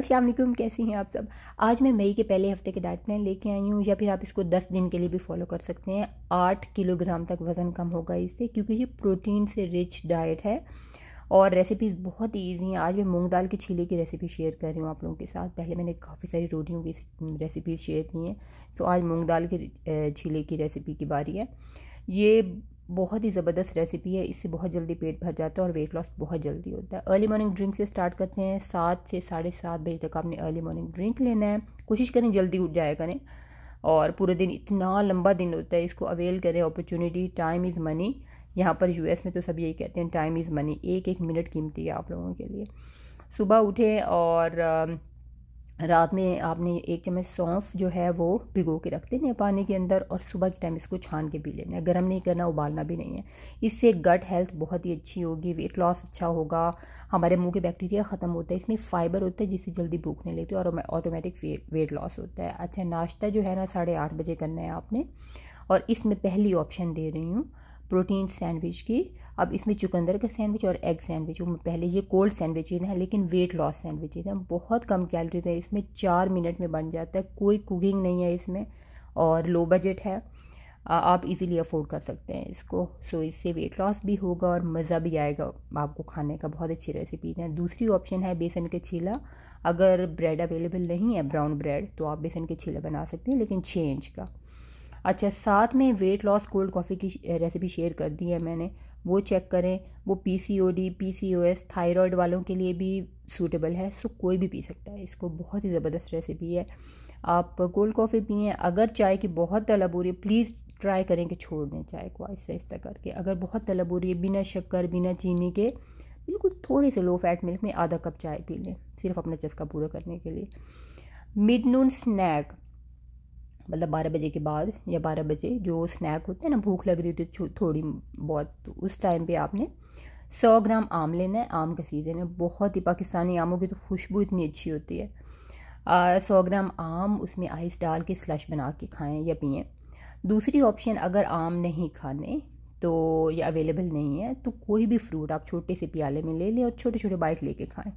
अस्सलाम वालेकुम कैसी हैं आप सब आज मैं मई के पहले हफ्ते के डाइट प्लान लेके आई हूँ या फिर आप इसको 10 दिन के लिए भी फॉलो कर सकते हैं 8 किलोग्राम तक वज़न कम होगा इससे क्योंकि ये प्रोटीन से रिच डाइट है और रेसिपीज़ बहुत ही ईजी हैं आज मैं मूंग दाल के छीले की रेसिपी शेयर कर रही हूँ आप लोगों के साथ पहले मैंने काफ़ी सारी रोटियों की रेसिपीज़ शेयर की हैं तो आज मूँग दाल के छीले की रेसिपी की बारी है ये बहुत ही ज़बरदस्त रेसिपी है इससे बहुत जल्दी पेट भर जाता है और वेट लॉस बहुत जल्दी होता है अर्ली मॉर्निंग ड्रिंक से स्टार्ट करते हैं सात से साढ़े सात बजे तक आपने अर्ली मॉर्निंग ड्रिंक लेना है कोशिश करें जल्दी उठ जाया करें और पूरे दिन इतना लंबा दिन होता है इसको अवेल करें अपॉर्चुनिटी टाइम इज़ मनी यहाँ पर यूएस में तो सब यही कहते हैं टाइम इज़ मनी एक एक मिनट कीमती है आप लोगों के लिए सुबह उठें और रात में आपने एक चम्मच सौंफ जो है वो भिगो के रख देने पानी के अंदर और सुबह के टाइम इसको छान के पी लेना है गर्म नहीं करना उबालना भी नहीं है इससे गट हेल्थ बहुत ही अच्छी होगी वेट लॉस अच्छा होगा हमारे मुंह के बैक्टीरिया ख़त्म होता है इसमें फाइबर होता है जिससे जल्दी भूख नहीं लेती और ऑटोमेटिक वेट लॉस होता है अच्छा नाश्ता जो है ना साढ़े आठ बजे करना है आपने और इसमें पहली ऑप्शन दे रही हूँ प्रोटीन सैंडविच की अब इसमें चुकंदर का सैंडविच और एग सैंडविच वो पहले ये कोल्ड सैंडविचेज हैं लेकिन वेट लॉस सैंडविचेज हैं बहुत कम कैलोरीज हैं इसमें चार मिनट में बन जाता है कोई कुकिंग नहीं है इसमें और लो बजट है आप इजीली अफोर्ड कर सकते हैं इसको सो इससे वेट लॉस भी होगा और मज़ा भी आएगा आपको खाने का बहुत अच्छी रेसिपीज हैं दूसरी ऑप्शन है बेसन के छीला अगर ब्रेड अवेलेबल नहीं है ब्राउन ब्रेड तो आप बेसन के छीला बना सकते हैं लेकिन छः इंच का अच्छा साथ में वेट लॉस कोल्ड कॉफ़ी की रेसिपी शेयर कर दी है मैंने वो चेक करें वो P C O D P C O S thyroid वालों के लिए भी सूटेबल है सो कोई भी पी सकता है इसको बहुत ही ज़बरदस्त रेसिपी है आप कोल्ड कॉफ़ी पिए अगर चाय की बहुत तलब हो रही है प्लीज़ ट्राई करें कि छोड़ दें चाय को आहिस्ता आहिस्ता करके अगर बहुत तलब हो रही है बिना शक्कर बिना चीनी के बिल्कुल थोड़े से लो फैट मिल्क में आधा कप चाय पी लें सिर्फ अपना चस्का पूरा करने के लिए मिड नून स्नैक मतलब बारह बजे के बाद या बारह बजे जो स्नैक होते हैं ना भूख लग रही होती है थोड़ी बहुत तो उस टाइम पे आपने सौ ग्राम आम लेना है आम का सीज़न है बहुत ही पाकिस्तानी आमों की तो खुशबू इतनी अच्छी होती है सौ ग्राम आम उसमें आइस डाल के स्लश बना के खाएँ या पिए दूसरी ऑप्शन अगर आम नहीं खाने तो या अवेलेबल नहीं है तो कोई भी फ्रूट आप छोटे से प्याले में ले लें और छोटे छोटे बाइट लेके खाएं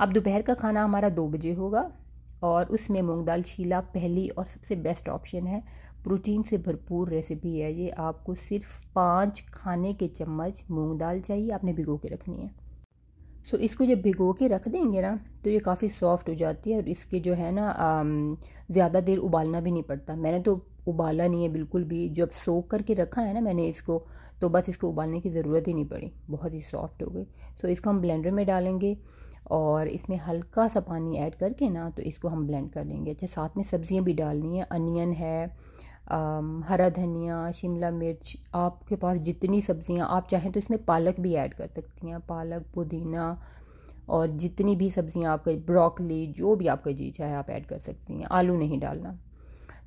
अब दोपहर का खाना हमारा दो बजे होगा और उसमें मूंग दाल छीला पहली और सबसे बेस्ट ऑप्शन है प्रोटीन से भरपूर रेसिपी है ये आपको सिर्फ पाँच खाने के चम्मच मूंग दाल चाहिए आपने भिगो के रखनी है सो इसको जब भिगो के रख देंगे ना तो ये काफ़ी सॉफ्ट हो जाती है और इसके जो है ना ज़्यादा देर उबालना भी नहीं पड़ता मैंने तो उबाला नहीं है बिल्कुल भी जब सोख करके रखा है ना मैंने इसको तो बस इसको उबालने की ज़रूरत ही नहीं पड़ी बहुत ही सॉफ्ट हो गई सो इसको हम ब्लेंडर में डालेंगे और इसमें हल्का सा पानी ऐड करके ना तो इसको हम ब्लेंड कर लेंगे अच्छा साथ में सब्ज़ियाँ भी डालनी है अनियन है आ, हरा धनिया शिमला मिर्च आपके पास जितनी सब्ज़ियाँ आप चाहें तो इसमें पालक भी ऐड कर सकती हैं पालक पुदीना और जितनी भी सब्ज़ियाँ आपके ब्रोकली जो भी आपका जी चाहे आप ऐड कर सकती हैं आलू नहीं डालना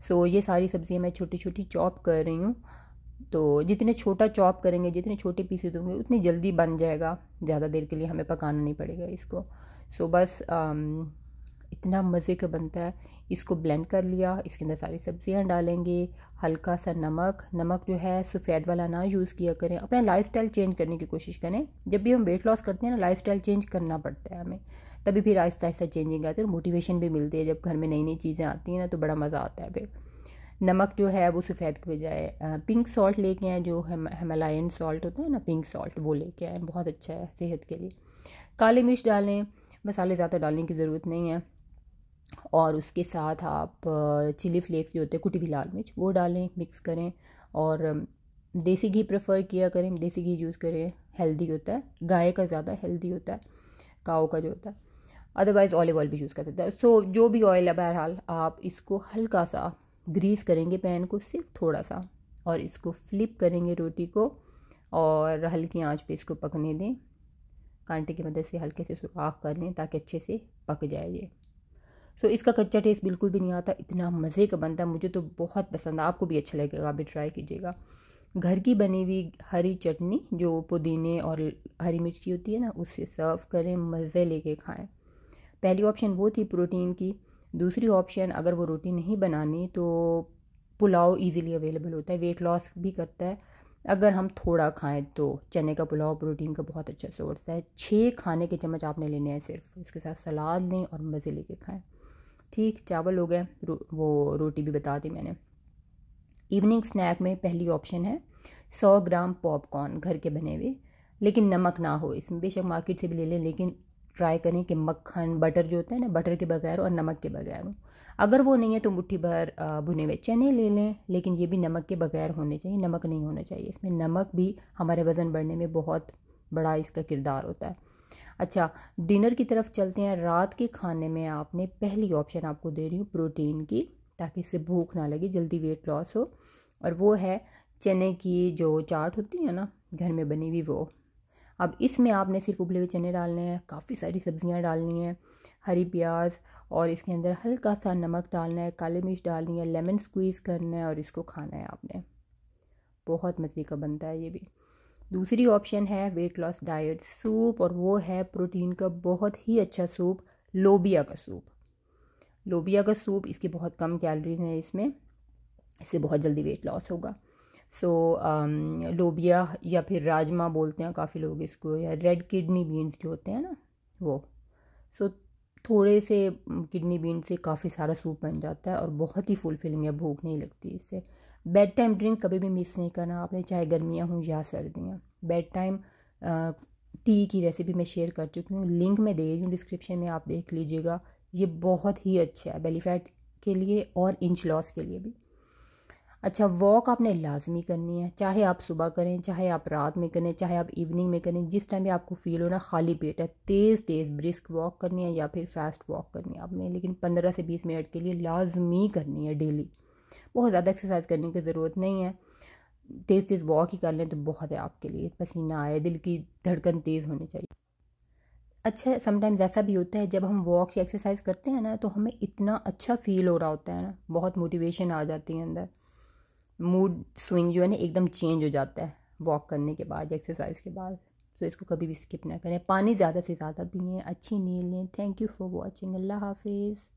सो ये सारी सब्ज़ियाँ मैं छोटी छोटी चॉप कर रही हूँ तो जितने छोटा चॉप करेंगे जितने छोटे पीसे होंगे उतनी जल्दी बन जाएगा ज़्यादा देर के लिए हमें पकाना नहीं पड़ेगा इसको सो so, बस इतना मज़े का बनता है इसको ब्लेंड कर लिया इसके अंदर सारी सब्जियां डालेंगे हल्का सा नमक नमक जो है सफ़ेद वाला ना यूज़ किया करें अपना लाइफस्टाइल चेंज करने की कोशिश करें जब भी हम वेट लॉस करते हैं ना लाइफस्टाइल चेंज करना पड़ता है हमें तभी फिर आहिस्ता आहिस्ता चेंजिंग आती है और मोटिवेशन भी मिलती है जब घर में नई नई चीज़ें आती हैं ना तो बड़ा मज़ा आता है फिर नमक जो है वो सफ़ेद के बजाय पिंक सॉल्ट लेके आए जो हम हिमालयन सॉल्ट होता है ना पिंक सॉल्ट वो लेके आए बहुत अच्छा है सेहत के लिए काली मिर्च डालें मसाले ज़्यादा डालने की ज़रूरत नहीं है और उसके साथ आप चिली फ्लेक्स जो होते हैं कुटी हुई लाल मिर्च वो डालें मिक्स करें और देसी घी प्रेफर किया करें देसी घी यूज़ करें हेल्दी होता है गाय का ज़्यादा हेल्दी होता है काओ का जो होता है अदरवाइज़ ऑलिव ऑयल भी यूज़ कर सकते हैं सो जो भी ऑयल है बहरहाल आप इसको हल्का सा ग्रीस करेंगे पैन को सिर्फ थोड़ा सा और इसको फ्लिप करेंगे रोटी को और हल्की आंच पे इसको पकने दें कांटे की मदद से हल्के से सुराख कर लें ताकि अच्छे से पक जाए ये सो इसका कच्चा टेस्ट बिल्कुल भी नहीं आता इतना मज़े का बनता है मुझे तो बहुत पसंद है आपको भी अच्छा लगेगा आप ट्राई कीजिएगा घर की बनी हुई हरी चटनी जो पुदीने और हरी मिर्ची होती है ना उससे सर्व करें मज़े लेके खाएं पहली ऑप्शन वो थी प्रोटीन की दूसरी ऑप्शन अगर वो रोटी नहीं बनानी तो पुलाव इजीली अवेलेबल होता है वेट लॉस भी करता है अगर हम थोड़ा खाएं तो चने का पुलाव प्रोटीन का बहुत अच्छा सोर्स है छः खाने के चम्मच आपने लेने हैं सिर्फ इसके साथ सलाद लें और मज़े लेके खाएं ठीक चावल हो गए रो, वो रोटी भी बता दी मैंने इवनिंग स्नैक में पहली ऑप्शन है सौ ग्राम पॉपकॉर्न घर के बने हुए लेकिन नमक ना हो इसमें बेशक मार्केट से भी ले लें लेकिन ट्राई करें कि मक्खन बटर जो होता है ना बटर के बगैर और नमक के बगैर हो अगर वो नहीं है तो मुट्ठी भर भुने हुए चने ले लें लेकिन ये भी नमक के बगैर होने चाहिए नमक नहीं होना चाहिए इसमें नमक भी हमारे वज़न बढ़ने में बहुत बड़ा इसका किरदार होता है अच्छा डिनर की तरफ चलते हैं रात के खाने में आपने पहली ऑप्शन आपको दे रही हूँ प्रोटीन की ताकि इससे भूख ना लगे जल्दी वेट लॉस हो और वो है चने की जो चाट होती है ना घर में बनी हुई वो अब इसमें आपने सिर्फ उबले हुए चने डालने हैं काफ़ी सारी सब्ज़ियाँ डालनी हैं हरी प्याज और इसके अंदर हल्का सा नमक डालना है काली मिर्च डालनी है लेमन स्क्वीज़ करना है और इसको खाना है आपने बहुत मज़े का बनता है ये भी दूसरी ऑप्शन है वेट लॉस डाइट सूप और वो है प्रोटीन का बहुत ही अच्छा सूप लोबिया का सूप लोबिया का सूप इसकी बहुत कम कैलोरीज हैं इसमें इससे बहुत जल्दी वेट लॉस होगा सो so, um, लोबिया या फिर राजमा बोलते हैं काफ़ी लोग इसको या रेड किडनी बीन्स जो होते हैं ना वो सो so, थोड़े से किडनी बीन से काफ़ी सारा सूप बन जाता है और बहुत ही फुलफिलिंग है भूख नहीं लगती इससे बेड टाइम ड्रिंक कभी भी मिस नहीं करना आपने चाहे गर्मियाँ हों या सर्दियाँ बेड टाइम टी की रेसिपी मैं शेयर कर चुकी हूँ लिंक मैं दे रही हूँ डिस्क्रिप्शन में आप देख लीजिएगा ये बहुत ही अच्छा है बेलीफैट के लिए और इंच लॉस के लिए भी अच्छा वॉक आपने लाजमी करनी है चाहे आप सुबह करें चाहे आप रात में करें चाहे आप इवनिंग में करें जिस टाइम भी आपको फ़ील होना खाली पेट है तेज़ तेज़ ब्रिस्क वॉक करनी है या फिर फास्ट वॉक करनी है आपने लेकिन पंद्रह से बीस मिनट के लिए लाजमी करनी है डेली बहुत ज़्यादा एक्सरसाइज करने की ज़रूरत नहीं है तेज़ तेज़ वॉक ही कर लें तो बहुत है आपके लिए पसीना आए दिल की धड़कन तेज़ होनी चाहिए अच्छा समटाइम्स ऐसा भी होता है जब हम वॉक या एक्सरसाइज करते हैं ना तो हमें इतना अच्छा फील हो रहा होता है ना बहुत मोटिवेशन आ जाती है अंदर मूड स्विंग जो है ना एकदम चेंज हो जाता है वॉक करने के बाद एक्सरसाइज के बाद तो इसको कभी भी स्किप ना करें पानी ज़्यादा से ज़्यादा पिए अच्छी नींद लें थैंक यू फॉर वॉचिंग अल्लाह हाफिज़